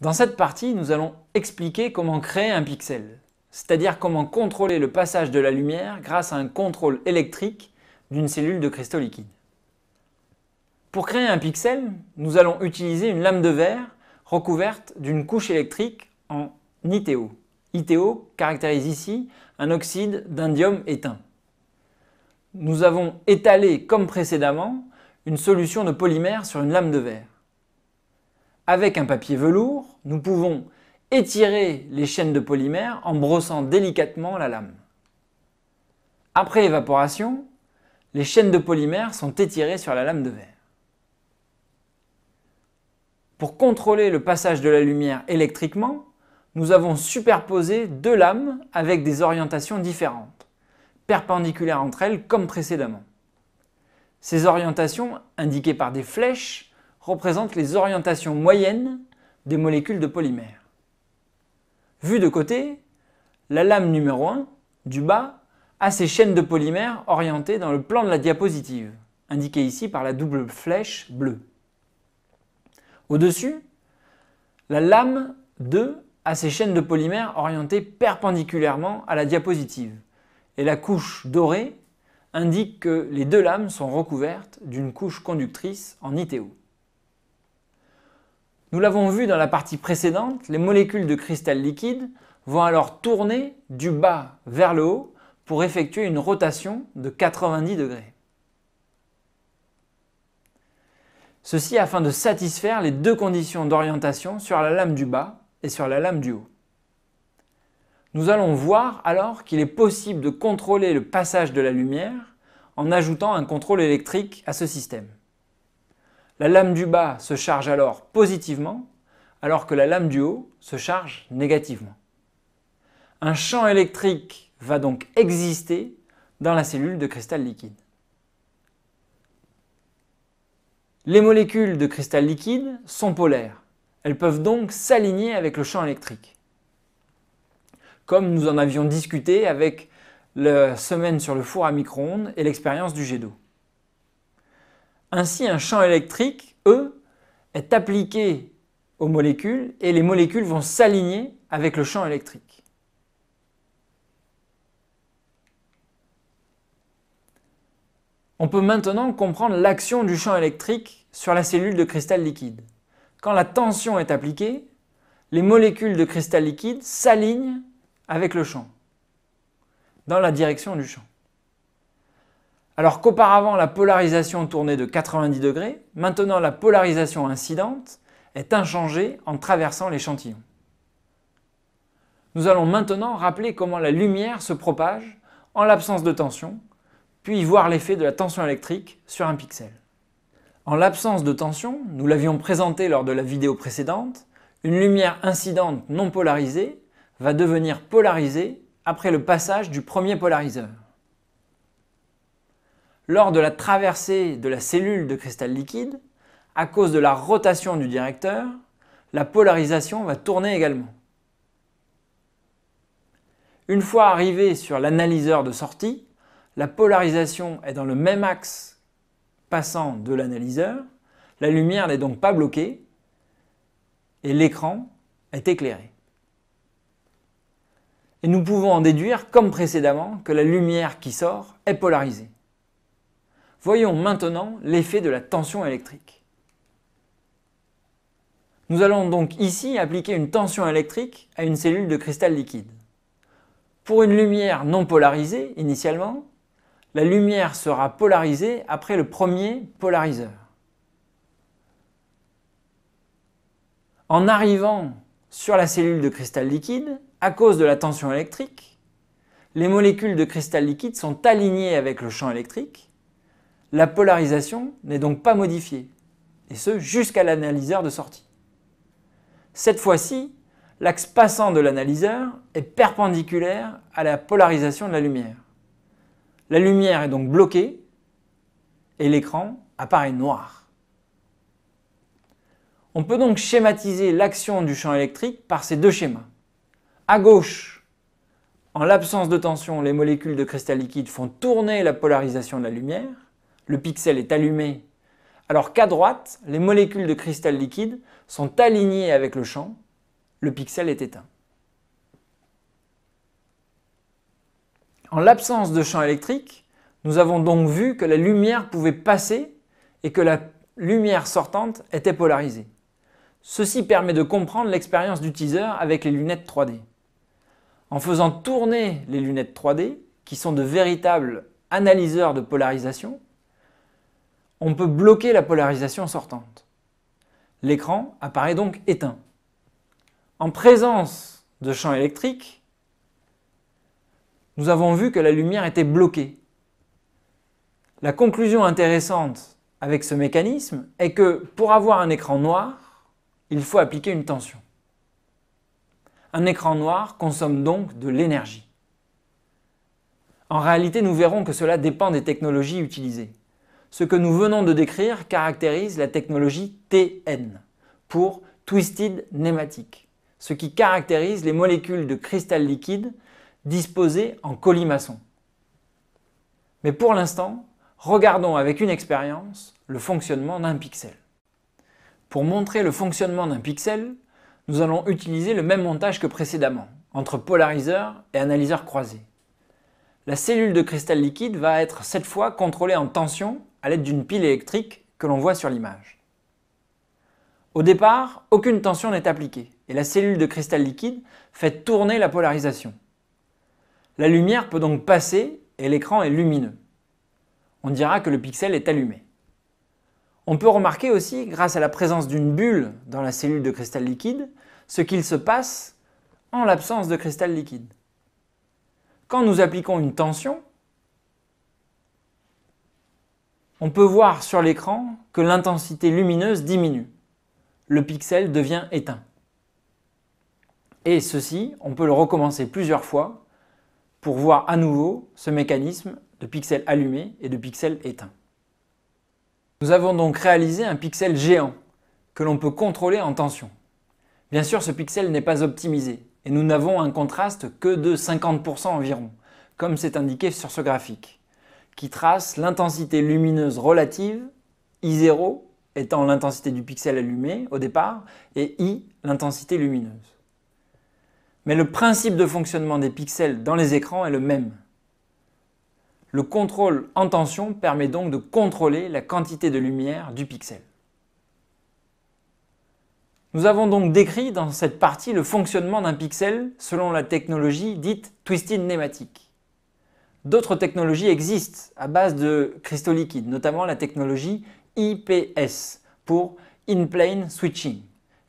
Dans cette partie, nous allons expliquer comment créer un pixel, c'est-à-dire comment contrôler le passage de la lumière grâce à un contrôle électrique d'une cellule de cristaux liquides. Pour créer un pixel, nous allons utiliser une lame de verre recouverte d'une couche électrique en ITO. ITO caractérise ici un oxyde d'indium éteint. Nous avons étalé, comme précédemment, une solution de polymère sur une lame de verre. Avec un papier velours, nous pouvons étirer les chaînes de polymère en brossant délicatement la lame. Après évaporation, les chaînes de polymère sont étirées sur la lame de verre. Pour contrôler le passage de la lumière électriquement, nous avons superposé deux lames avec des orientations différentes, perpendiculaires entre elles comme précédemment. Ces orientations, indiquées par des flèches, Représente les orientations moyennes des molécules de polymère. Vue de côté, la lame numéro 1, du bas, a ses chaînes de polymère orientées dans le plan de la diapositive, indiquée ici par la double flèche bleue. Au-dessus, la lame 2 a ses chaînes de polymère orientées perpendiculairement à la diapositive, et la couche dorée indique que les deux lames sont recouvertes d'une couche conductrice en ITO. Nous l'avons vu dans la partie précédente, les molécules de cristal liquide vont alors tourner du bas vers le haut pour effectuer une rotation de 90 degrés. Ceci afin de satisfaire les deux conditions d'orientation sur la lame du bas et sur la lame du haut. Nous allons voir alors qu'il est possible de contrôler le passage de la lumière en ajoutant un contrôle électrique à ce système. La lame du bas se charge alors positivement, alors que la lame du haut se charge négativement. Un champ électrique va donc exister dans la cellule de cristal liquide. Les molécules de cristal liquide sont polaires. Elles peuvent donc s'aligner avec le champ électrique. Comme nous en avions discuté avec la semaine sur le four à micro-ondes et l'expérience du jet d'eau. Ainsi, un champ électrique, E, est appliqué aux molécules et les molécules vont s'aligner avec le champ électrique. On peut maintenant comprendre l'action du champ électrique sur la cellule de cristal liquide. Quand la tension est appliquée, les molécules de cristal liquide s'alignent avec le champ, dans la direction du champ. Alors qu'auparavant, la polarisation tournait de 90 degrés, maintenant la polarisation incidente est inchangée en traversant l'échantillon. Nous allons maintenant rappeler comment la lumière se propage en l'absence de tension, puis voir l'effet de la tension électrique sur un pixel. En l'absence de tension, nous l'avions présenté lors de la vidéo précédente, une lumière incidente non polarisée va devenir polarisée après le passage du premier polariseur lors de la traversée de la cellule de cristal liquide, à cause de la rotation du directeur, la polarisation va tourner également. Une fois arrivé sur l'analyseur de sortie, la polarisation est dans le même axe passant de l'analyseur, la lumière n'est donc pas bloquée et l'écran est éclairé. Et nous pouvons en déduire, comme précédemment, que la lumière qui sort est polarisée. Voyons maintenant l'effet de la tension électrique. Nous allons donc ici appliquer une tension électrique à une cellule de cristal liquide. Pour une lumière non polarisée, initialement, la lumière sera polarisée après le premier polariseur. En arrivant sur la cellule de cristal liquide, à cause de la tension électrique, les molécules de cristal liquide sont alignées avec le champ électrique la polarisation n'est donc pas modifiée, et ce jusqu'à l'analyseur de sortie. Cette fois-ci, l'axe passant de l'analyseur est perpendiculaire à la polarisation de la lumière. La lumière est donc bloquée et l'écran apparaît noir. On peut donc schématiser l'action du champ électrique par ces deux schémas. À gauche, en l'absence de tension, les molécules de cristal liquide font tourner la polarisation de la lumière le pixel est allumé, alors qu'à droite, les molécules de cristal liquide sont alignées avec le champ, le pixel est éteint. En l'absence de champ électrique, nous avons donc vu que la lumière pouvait passer et que la lumière sortante était polarisée. Ceci permet de comprendre l'expérience du teaser avec les lunettes 3D. En faisant tourner les lunettes 3D, qui sont de véritables analyseurs de polarisation, on peut bloquer la polarisation sortante. L'écran apparaît donc éteint. En présence de champs électriques, nous avons vu que la lumière était bloquée. La conclusion intéressante avec ce mécanisme est que pour avoir un écran noir, il faut appliquer une tension. Un écran noir consomme donc de l'énergie. En réalité, nous verrons que cela dépend des technologies utilisées. Ce que nous venons de décrire caractérise la technologie TN pour Twisted Nematic, ce qui caractérise les molécules de cristal liquide disposées en colimaçon. Mais pour l'instant, regardons avec une expérience le fonctionnement d'un pixel. Pour montrer le fonctionnement d'un pixel, nous allons utiliser le même montage que précédemment, entre polariseur et analyseur croisé. La cellule de cristal liquide va être cette fois contrôlée en tension à l'aide d'une pile électrique que l'on voit sur l'image. Au départ, aucune tension n'est appliquée et la cellule de cristal liquide fait tourner la polarisation. La lumière peut donc passer et l'écran est lumineux. On dira que le pixel est allumé. On peut remarquer aussi, grâce à la présence d'une bulle dans la cellule de cristal liquide, ce qu'il se passe en l'absence de cristal liquide. Quand nous appliquons une tension, on peut voir sur l'écran que l'intensité lumineuse diminue. Le pixel devient éteint. Et ceci, on peut le recommencer plusieurs fois pour voir à nouveau ce mécanisme de pixels allumés et de pixels éteint. Nous avons donc réalisé un pixel géant que l'on peut contrôler en tension. Bien sûr, ce pixel n'est pas optimisé et nous n'avons un contraste que de 50% environ, comme c'est indiqué sur ce graphique qui trace l'intensité lumineuse relative, I0 étant l'intensité du pixel allumé au départ, et I l'intensité lumineuse. Mais le principe de fonctionnement des pixels dans les écrans est le même. Le contrôle en tension permet donc de contrôler la quantité de lumière du pixel. Nous avons donc décrit dans cette partie le fonctionnement d'un pixel selon la technologie dite twisted nématique. D'autres technologies existent à base de cristaux liquides, notamment la technologie IPS pour In-Plane Switching,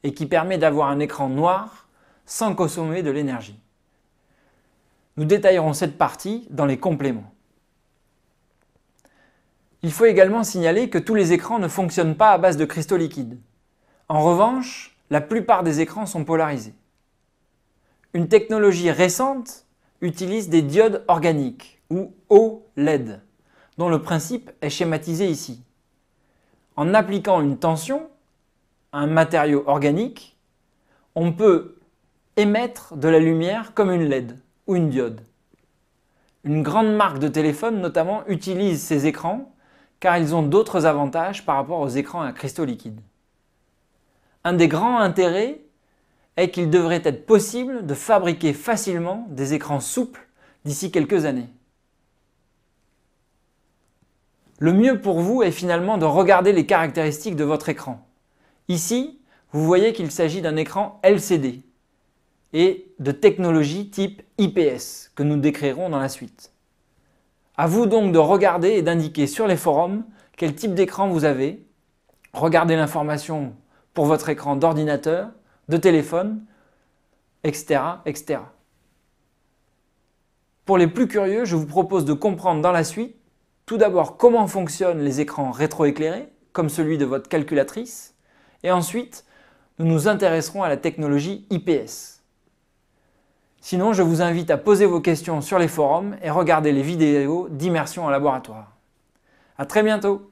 et qui permet d'avoir un écran noir sans consommer de l'énergie. Nous détaillerons cette partie dans les compléments. Il faut également signaler que tous les écrans ne fonctionnent pas à base de cristaux liquides. En revanche, la plupart des écrans sont polarisés. Une technologie récente utilise des diodes organiques ou OLED, dont le principe est schématisé ici. En appliquant une tension à un matériau organique, on peut émettre de la lumière comme une LED ou une diode. Une grande marque de téléphone notamment utilise ces écrans car ils ont d'autres avantages par rapport aux écrans à cristaux liquides. Un des grands intérêts est qu'il devrait être possible de fabriquer facilement des écrans souples d'ici quelques années le mieux pour vous est finalement de regarder les caractéristiques de votre écran. Ici, vous voyez qu'il s'agit d'un écran LCD et de technologie type IPS que nous décrirons dans la suite. A vous donc de regarder et d'indiquer sur les forums quel type d'écran vous avez. Regardez l'information pour votre écran d'ordinateur, de téléphone, etc., etc. Pour les plus curieux, je vous propose de comprendre dans la suite tout d'abord, comment fonctionnent les écrans rétroéclairés, comme celui de votre calculatrice. Et ensuite, nous nous intéresserons à la technologie IPS. Sinon, je vous invite à poser vos questions sur les forums et regarder les vidéos d'immersion en laboratoire. A très bientôt